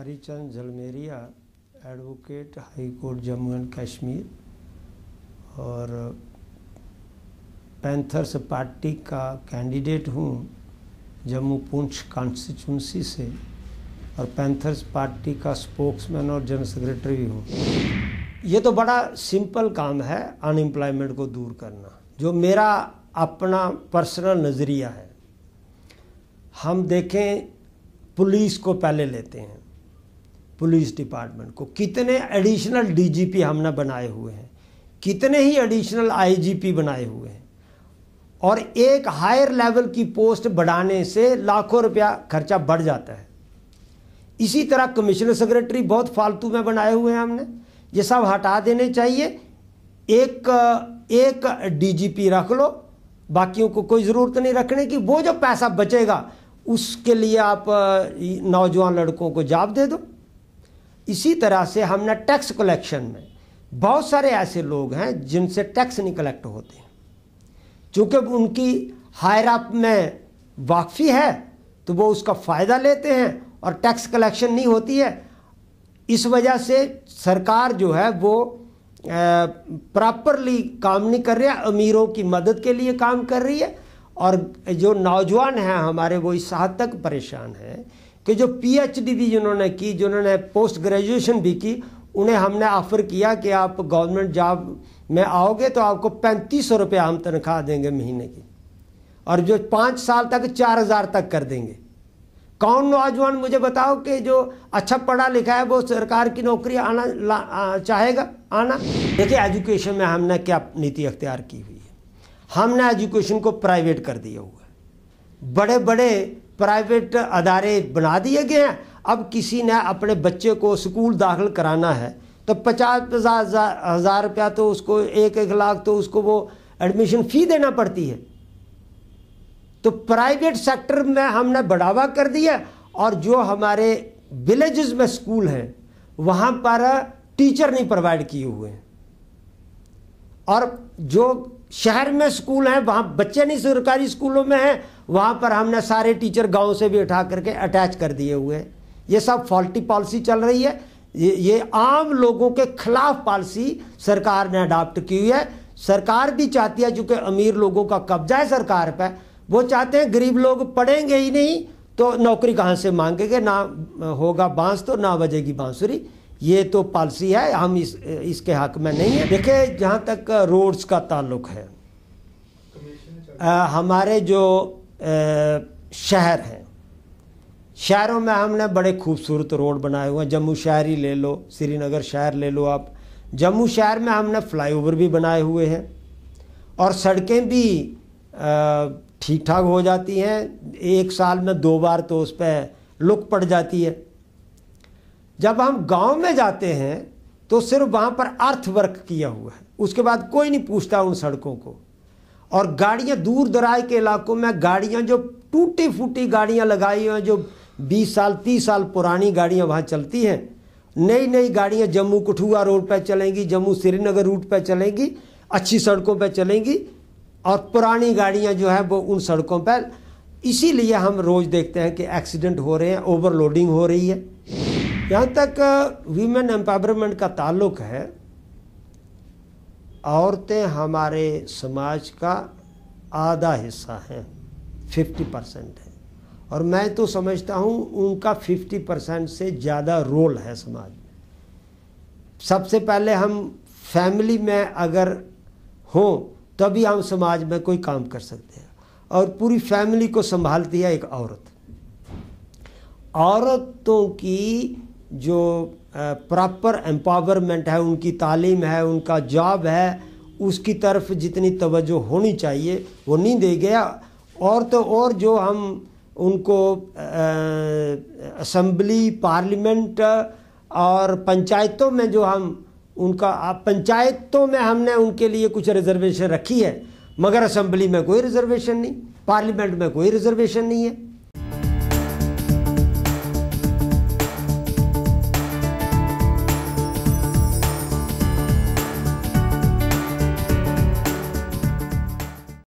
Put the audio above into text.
Harichand Jalmeria advocate high court Jammu and Kashmir और panthers party का candidate हूँ जम्मू पुंछ कॉन्स्टिट्यूंसी से और पैंथर्स पार्टी का स्पोक्समैन और जनरल सेक्रेटरी भी हूँ ये तो बड़ा सिंपल काम है अनएम्प्लॉयमेंट को दूर करना जो मेरा अपना पर्सनल नज़रिया है हम देखें पुलिस को पहले लेते हैं पुलिस डिपार्टमेंट को कितने एडिशनल डीजीपी हमने बनाए हुए हैं कितने ही एडिशनल आईजीपी बनाए हुए हैं और एक हायर लेवल की पोस्ट बढ़ाने से लाखों रुपया खर्चा बढ़ जाता है इसी तरह कमिश्नर सेक्रेटरी बहुत फालतू में बनाए हुए हैं हमने ये सब हटा देने चाहिए एक एक डीजीपी रख लो बाकियों को कोई ज़रूरत नहीं रखने की वो जो पैसा बचेगा उसके लिए आप नौजवान लड़कों को जाप दे दो इसी तरह से हमने टैक्स कलेक्शन में बहुत सारे ऐसे लोग हैं जिनसे टैक्स नहीं कलेक्ट होते चूँकि उनकी हायर अप में वाकफी है तो वो उसका फ़ायदा लेते हैं और टैक्स कलेक्शन नहीं होती है इस वजह से सरकार जो है वो प्रॉपरली काम नहीं कर रही है अमीरों की मदद के लिए काम कर रही है और जो नौजवान हैं हमारे वो इस हद तक परेशान हैं कि जो पीएचडी भी जिन्होंने की जिन्होंने पोस्ट ग्रेजुएशन भी की उन्हें हमने ऑफ़र किया कि आप गवर्नमेंट जॉब में आओगे तो आपको पैंतीस सौ रुपये हम तनख्वाह देंगे महीने की और जो पाँच साल तक चार हज़ार तक कर देंगे कौन नौजवान मुझे बताओ कि जो अच्छा पढ़ा लिखा है वो सरकार की नौकरी आना आ, चाहेगा आना देखिए एजुकेशन में हमने क्या नीति अख्तियार की हुई है हमने एजुकेशन को प्राइवेट कर दिया हुआ है बड़े बड़े प्राइवेट अदारे बना दिए गए हैं अब किसी ने अपने बच्चे को स्कूल दाखिल कराना है तो पचास पचास हज़ार रुपया तो उसको एक एक लाख तो उसको वो एडमिशन फ़ी देना पड़ती है तो प्राइवेट सेक्टर में हमने बढ़ावा कर दिया और जो हमारे विलेजेस में स्कूल हैं वहाँ पर टीचर नहीं प्रोवाइड किए हुए हैं और जो शहर में स्कूल हैं वहाँ बच्चे नहीं सरकारी स्कूलों में हैं वहाँ पर हमने सारे टीचर गाँव से भी उठा करके अटैच कर दिए हुए ये सब फॉल्टी पॉलिसी चल रही है ये ये आम लोगों के खिलाफ पॉलिसी सरकार ने अडाप्ट की हुई है सरकार भी चाहती है चूँकि अमीर लोगों का कब्जा है सरकार पर वो चाहते हैं गरीब लोग पढ़ेंगे ही नहीं तो नौकरी कहाँ से मांगेंगे ना होगा बांस तो ना बजेगी बांसुरी ये तो पॉलिसी है हम इस इसके हक में नहीं है देखिए जहाँ तक रोड्स का ताल्लुक है आ, हमारे जो आ, शहर हैं शहरों में हमने बड़े खूबसूरत रोड बनाए हुए हैं जम्मू शहर ही ले लो श्रीनगर शहर ले लो आप जम्मू शहर में हमने फ्लाईओवर भी बनाए हुए हैं और सड़कें भी ठीक ठाक हो जाती हैं एक साल में दो बार तो उस पर लुक पड़ जाती है जब हम गांव में जाते हैं तो सिर्फ वहाँ पर अर्थ वर्क किया हुआ है उसके बाद कोई नहीं पूछता उन सड़कों को और गाड़ियाँ दूर दराज के इलाकों में गाड़ियाँ जो टूटी फूटी गाड़ियाँ लगाई हुई हैं जो 20 साल 30 साल पुरानी गाड़ियाँ वहाँ चलती हैं नई नई गाड़ियाँ जम्मू कठुआ रोड पर चलेंगी जम्मू श्रीनगर रूट पर चलेंगी अच्छी सड़कों पर चलेंगी और पुरानी गाड़ियाँ जो है वो उन सड़कों पर इसीलिए हम रोज़ देखते हैं कि एक्सीडेंट हो रहे हैं ओवरलोडिंग हो रही है जहाँ तक वीमेन एम्पावरमेंट का ताल्लुक है औरतें हमारे समाज का आधा हिस्सा हैं फिफ्टी परसेंट है और मैं तो समझता हूँ उनका फिफ्टी परसेंट से ज़्यादा रोल है समाज में सबसे पहले हम फैमिली में अगर हों तभी हम समाज में कोई काम कर सकते हैं और पूरी फैमिली को संभालती है एक औरत औरतों की जो प्रॉपर एम्पावरमेंट है उनकी तालीम है उनका जॉब है उसकी तरफ जितनी तवज्जो होनी चाहिए वो नहीं दे गया और तो और जो हम उनको असम्बली पार्लियामेंट और पंचायतों में जो हम उनका पंचायतों में हमने उनके लिए कुछ रिजर्वेशन रखी है मगर असम्बली में कोई रिजर्वेशन नहीं पार्लियामेंट में कोई रिजर्वेशन नहीं है